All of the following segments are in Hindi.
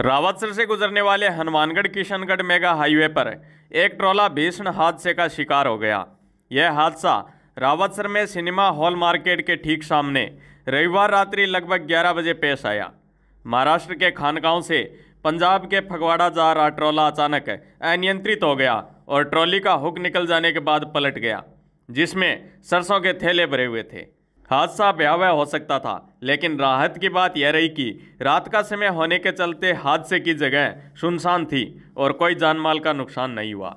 रावतसर से गुजरने वाले हनुमानगढ़ किशनगढ़ मेगा हाईवे पर एक ट्रॉला भीषण हादसे का शिकार हो गया यह हादसा रावतसर में सिनेमा हॉल मार्केट के ठीक सामने रविवार रात्रि लगभग 11 बजे पेश आया महाराष्ट्र के खानगांव से पंजाब के फगवाड़ा जा रहा ट्रॉला अचानक अनियंत्रित हो गया और ट्रॉली का हुक निकल जाने के बाद पलट गया जिसमें सरसों के थैले भरे हुए थे हादसा भयावह हो सकता था लेकिन राहत की बात यह रही कि रात का समय होने के चलते हादसे की जगह सुनसान थी और कोई जानमाल का नुकसान नहीं हुआ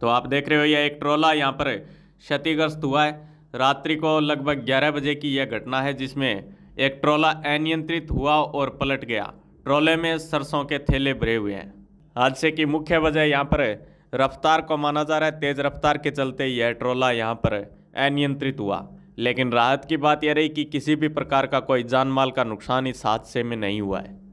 तो आप देख रहे हो यह एक ट्रोला यहाँ पर क्षतिग्रस्त हुआ है रात्रि को लगभग 11 बजे की यह घटना है जिसमें एक ट्रोला अनियंत्रित हुआ और पलट गया ट्रोले में सरसों के थैले भरे हुए हैं हादसे की मुख्य वजह यहाँ पर रफ्तार को माना जा रहा है तेज़ रफ्तार के चलते यह ट्रोला यहाँ पर अनियंत्रित हुआ लेकिन राहत की बात यह रही कि किसी भी प्रकार का कोई जान माल का नुकसान इस हादसे में नहीं हुआ है